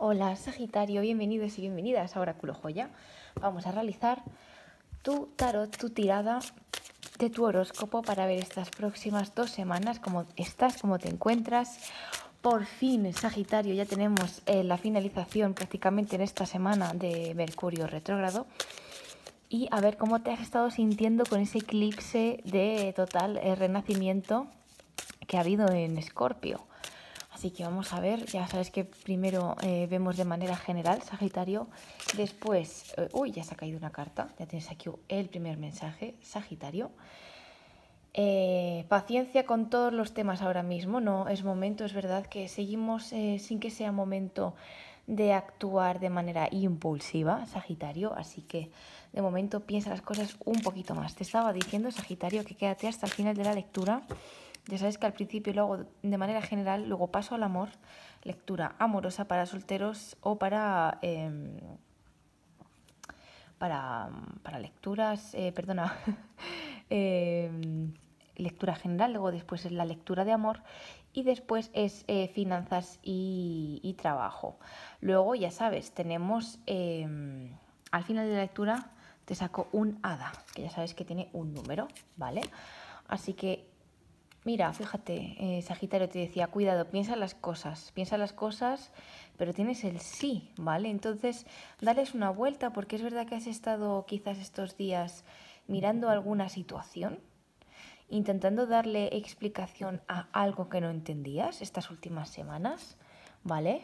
Hola Sagitario, bienvenidos y bienvenidas a Oráculo Joya. Vamos a realizar tu tarot, tu tirada de tu horóscopo para ver estas próximas dos semanas cómo estás, cómo te encuentras. Por fin, Sagitario, ya tenemos eh, la finalización prácticamente en esta semana de Mercurio retrógrado. Y a ver cómo te has estado sintiendo con ese eclipse de total eh, renacimiento que ha habido en Escorpio. Así que vamos a ver, ya sabes que primero eh, vemos de manera general, Sagitario. Después, eh, uy, ya se ha caído una carta, ya tienes aquí el primer mensaje, Sagitario. Eh, paciencia con todos los temas ahora mismo, no es momento, es verdad que seguimos sin que sea momento de actuar de manera impulsiva, Sagitario, así que de momento piensa las cosas un poquito más. Te estaba diciendo, Sagitario, que quédate hasta el final de la lectura ya sabes que al principio luego, de manera general, luego paso al amor, lectura amorosa para solteros o para... Em, para, para, lecturas, eh, perdona, em, lectura general, luego después es la lectura de amor y después es eh, finanzas y, y, trabajo. Luego, ya sabes, tenemos em, al final de la lectura te saco un hada, que ya sabes que tiene un número, ¿vale? Así que Mira, fíjate, eh, Sagitario te decía, cuidado, piensa las cosas, piensa las cosas, pero tienes el sí, ¿vale? Entonces, dales una vuelta, porque es verdad que has estado quizás estos días mirando alguna situación, intentando darle explicación a algo que no entendías estas últimas semanas, ¿vale?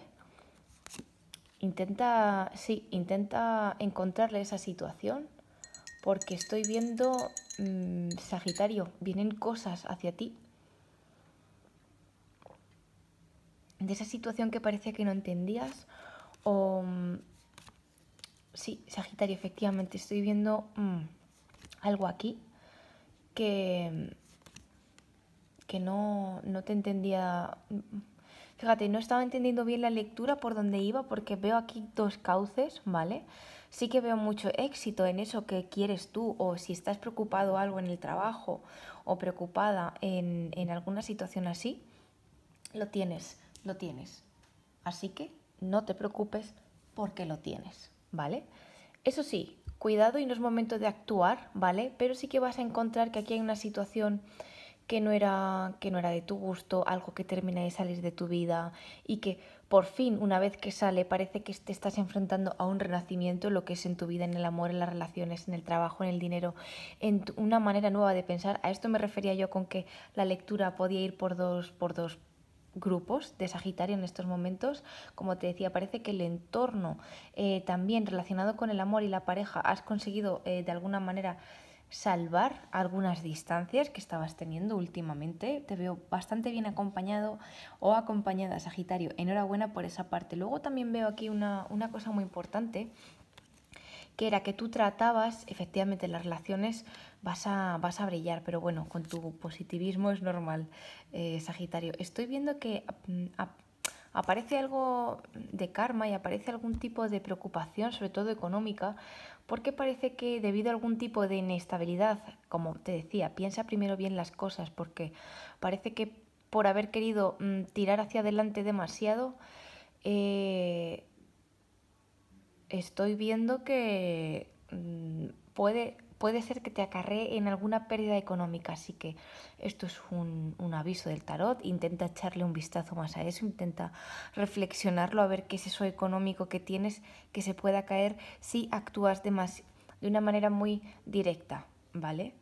Intenta, sí, intenta encontrarle esa situación, porque estoy viendo, mm, Sagitario, vienen cosas hacia ti de esa situación que parecía que no entendías o... Mm, sí, Sagitario, efectivamente, estoy viendo mm, algo aquí que, mm, que no, te entendía. Fíjate, no estaba entendiendo bien la lectura por dónde iba porque veo aquí dos cauces, ¿vale? Sí que veo mucho éxito en eso que quieres tú o si estás preocupado algo en el trabajo o preocupada en, en alguna situación así, lo tienes lo tienes. Así que no te preocupes porque lo tienes, ¿vale? Eso sí, cuidado y no es momento de actuar, ¿vale? Pero sí que vas a encontrar que aquí hay una situación que no era que no era de tu gusto, algo que termina de salir de tu vida y que por fin una vez que sale parece que te estás enfrentando a un renacimiento lo que es en tu vida, en el amor, en las relaciones, en el trabajo, en el dinero, en una manera nueva de pensar. A esto me refería yo con que la lectura podía ir por dos por dos grupos de Sagitario en estos momentos. Como te decía, parece que el entorno eh, también relacionado con el amor y la pareja has conseguido eh, de alguna manera salvar algunas distancias que estabas teniendo últimamente. Te veo bastante bien acompañado o acompañada, Sagitario. Enhorabuena por esa parte. Luego también veo aquí una, una cosa muy importante que era que tú tratabas, efectivamente, las relaciones vas a, vas a brillar, pero bueno, con tu positivismo es normal, eh, Sagitario. Estoy viendo que mm, aparece algo de karma y aparece algún tipo de preocupación, sobre todo económica, porque parece que debido a algún tipo de inestabilidad, como te decía, piensa primero bien las cosas, porque parece que por haber querido mm, tirar hacia adelante demasiado, eh, estoy viendo que mm, puede, puede ser que te acarree en alguna pérdida económica, así que esto es un, un, aviso del tarot, intenta echarle un vistazo más a eso, intenta reflexionarlo, a ver qué es eso económico que tienes que se pueda caer si actúas de, más, de una manera muy directa, ¿vale?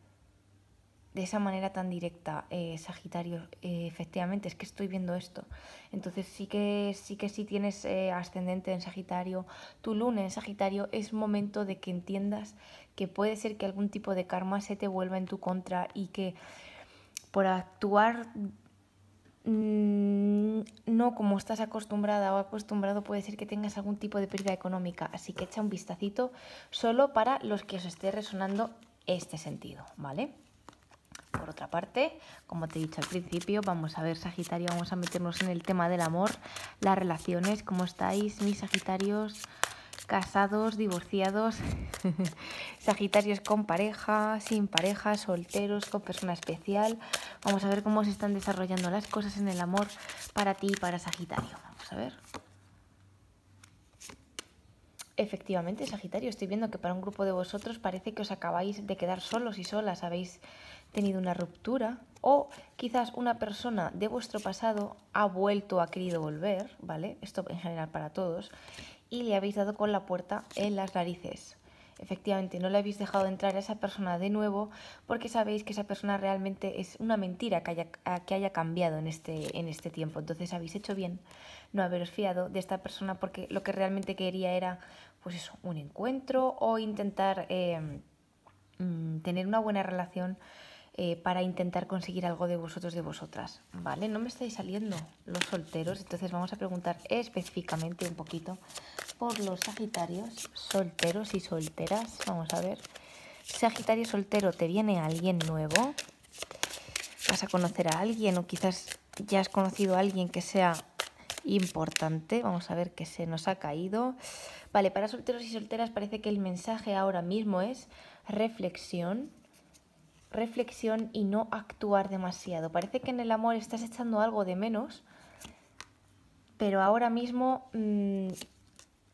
de esa manera tan directa, eh, Sagitario, eh, efectivamente, es que estoy viendo esto. Entonces sí que sí que si tienes eh, ascendente en Sagitario, tu luna en Sagitario, es momento de que entiendas que puede ser que algún tipo de karma se te vuelva en tu contra y que por actuar mm, no como estás acostumbrada o acostumbrado puede ser que tengas algún tipo de pérdida económica. Así que echa un vistacito solo para los que os esté resonando este sentido, ¿vale? Por otra parte, como te he dicho al principio, vamos a ver Sagitario, vamos a meternos en el tema del amor, las relaciones, cómo estáis mis Sagitarios, casados, divorciados, Sagitarios con pareja, sin pareja, solteros, con persona especial. Vamos a ver cómo se están desarrollando las cosas en el amor para ti y para Sagitario. Vamos a ver. Efectivamente, Sagitario, estoy viendo que para un grupo de vosotros parece que os acabáis de quedar solos y solas, habéis tenido una ruptura o quizás una persona de vuestro pasado ha vuelto, ha querido volver, ¿vale? Esto en general para todos, y le habéis dado con la puerta en las narices. Efectivamente, no le habéis dejado entrar a esa persona de nuevo porque sabéis que esa persona realmente es una mentira que haya, que haya cambiado en este, en este tiempo. Entonces habéis hecho bien no haberos fiado de esta persona porque lo que realmente quería era pues eso, un encuentro o intentar eh, mm, tener una buena relación eh, para intentar conseguir algo de vosotros, de vosotras, ¿vale? No me estáis saliendo los solteros, entonces vamos a preguntar específicamente un poquito por los sagitarios, solteros y solteras, vamos a ver. Sagitario soltero, ¿te viene alguien nuevo? ¿Vas a conocer a alguien o quizás ya has conocido a alguien que sea importante. Vamos a ver que se nos ha caído. Vale, para solteros y solteras parece que el mensaje ahora mismo es reflexión, reflexión y no actuar demasiado. Parece que en el amor estás echando algo de menos, pero ahora mismo mm,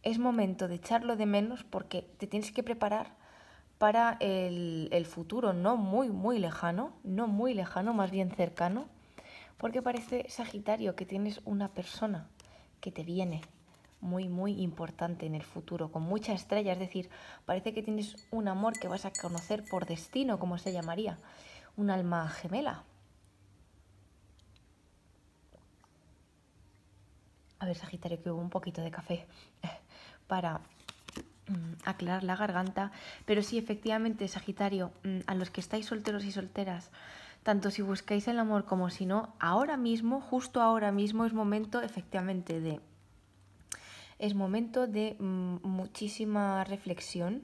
es momento de echarlo de menos porque te tienes que preparar para el, el futuro, no muy, muy lejano, no muy lejano, más bien cercano, porque parece Sagitario que tienes una persona que te viene, muy, muy importante en el futuro, con mucha estrella, es decir, parece que tienes un amor que vas a conocer por destino, como se llamaría, un alma gemela. A ver, Sagitario, que hubo un poquito de café para mm, aclarar la garganta, pero sí, efectivamente, Sagitario, mm, a los que estáis solteros y solteras, tanto si buscáis el amor como si no, ahora mismo, justo ahora mismo, es momento efectivamente de es momento de mm, muchísima reflexión,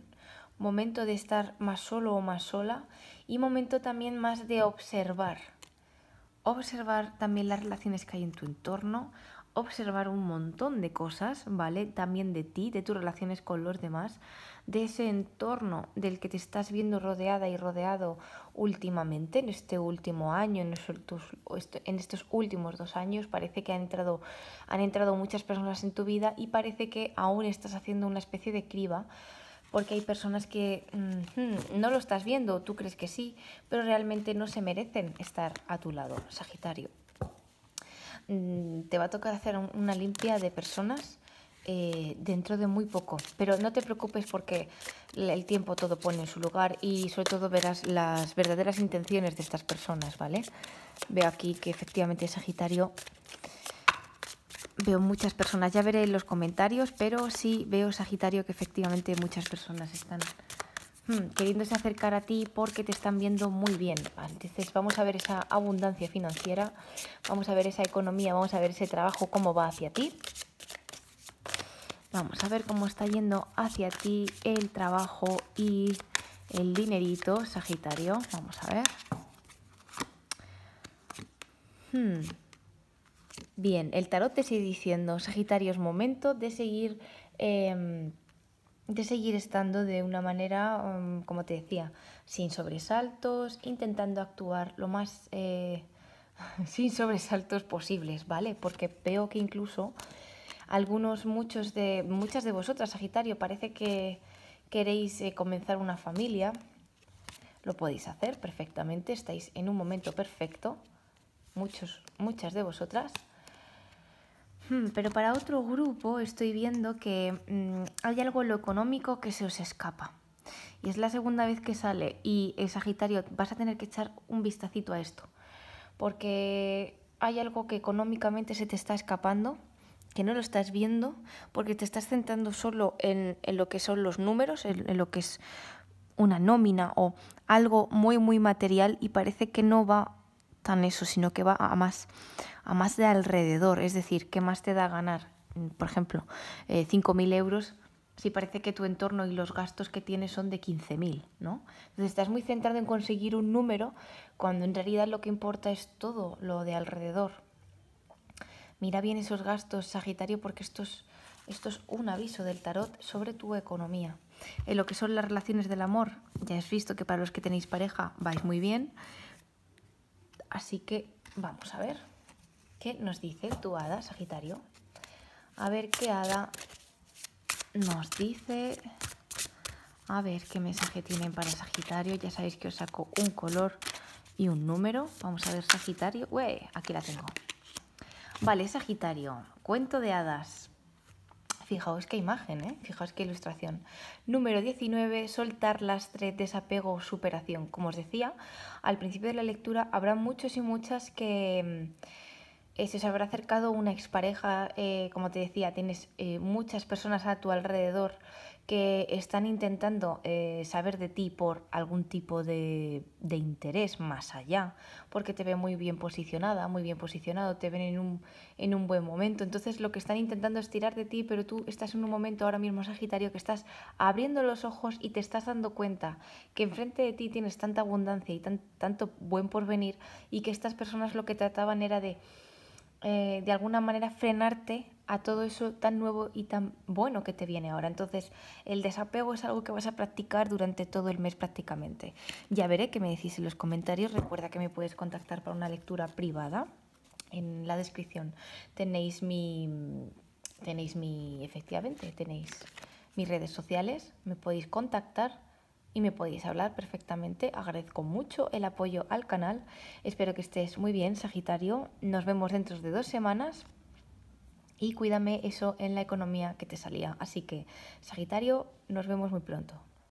momento de estar más solo o más sola y momento también más de observar. Observar también las relaciones que hay en tu entorno, observar un montón de cosas, ¿vale? También de ti, de tus relaciones con los demás, de ese entorno del que te estás viendo rodeada y rodeado últimamente, en este último año, en este, estos, últimos dos años, parece que han entrado, han entrado muchas personas en tu vida y parece que aún estás haciendo una especie de criba porque hay personas que mm, mm, no lo estás viendo, tú crees que sí, pero realmente no se merecen estar a tu lado, Sagitario. Mm, te va a tocar hacer una limpia de personas eh, dentro de muy poco. Pero no te preocupes porque el tiempo todo pone en su lugar y sobre todo verás las verdaderas intenciones de estas personas, ¿vale? Veo aquí que efectivamente Sagitario... Veo muchas personas, ya veré en los comentarios, pero sí veo Sagitario que efectivamente muchas personas están Hmm, queriéndose acercar a ti porque te están viendo muy bien. Entonces vamos a ver esa abundancia financiera, vamos a ver esa economía, vamos a ver ese trabajo, cómo va hacia ti. Vamos a ver cómo está yendo hacia ti el trabajo y el dinerito, Sagitario. Vamos a ver. Hmm. Bien, el tarot te sigue diciendo, Sagitario, es momento de seguir... Em, de seguir estando de una manera, mm, como te decía, sin sobresaltos, intentando actuar lo más eh, sin sobresaltos posibles, ¿vale? Porque veo que incluso algunos, muchos de, muchas de vosotras, Sagitario, parece que queréis eh, comenzar una familia, lo podéis hacer perfectamente, estáis en un momento perfecto, muchos, muchas de vosotras. Hmm, pero para otro grupo estoy viendo que mm, hay algo en lo económico que se os escapa. Y es la segunda vez que sale. Y eh, Sagitario, vas a tener que echar un vistacito a esto. Porque hay algo que económicamente se te está escapando, que no lo estás viendo, porque te estás centrando solo en, lo que son los números, en lo que es una nómina o algo muy, muy material y parece que no va tan eso, sino que va a más a más de alrededor, es decir, ¿qué más te da ganar? Mm, por ejemplo, 5.000 eh, euros si parece que tu entorno y los gastos que tienes son de 15.000, ¿no? Entonces estás muy centrado en conseguir un número cuando en realidad lo que importa es todo lo de alrededor. Mira bien esos gastos, Sagitario, porque esto es, esto es un aviso del tarot sobre tu economía. En lo que son las relaciones del amor, ya has visto que para los que tenéis pareja vais muy bien. Así que vamos a ver nos dice tu hada, Sagitario. A ver qué hada nos dice. A ver qué mensaje tienen para Sagitario. Ya sabéis que os saco un color y un número. Vamos a ver Sagitario. aquí la tengo. Vale, Sagitario, cuento de hadas. Fijaos qué imagen, ¿eh? Fijaos qué ilustración. Número 19, soltar lastre, desapego superación. Como os decía, al principio de la lectura habrá muchos y muchas que... Mm, eh, se habrá acercado una expareja, eh, como te decía, tienes eh, muchas personas a tu alrededor que están intentando saber de ti por algún tipo de, interés más allá, porque te ven muy bien posicionada, muy bien posicionado, te ven en un, en un buen momento. Entonces lo que están intentando es tirar de ti, pero tú estás en un momento ahora mismo, Sagitario, que estás abriendo los ojos y te estás dando cuenta que enfrente de ti tienes tanta abundancia y tan, tanto buen porvenir y que estas personas lo que trataban era de eh, de alguna manera frenarte a todo eso tan nuevo y tan bueno que te viene ahora. Entonces, el desapego es algo que vas a practicar durante todo el mes prácticamente. Ya veré qué me decís en los comentarios. Recuerda que me puedes contactar para una lectura privada. En la descripción tenéis mi tenéis mi efectivamente, tenéis mis redes sociales, me podéis contactar y me podéis hablar perfectamente. Agradezco mucho el apoyo al canal. Espero que estés muy bien, Sagitario. Nos vemos dentro de dos semanas y cuídame eso en la economía que te salía. Así que, Sagitario, nos vemos muy pronto.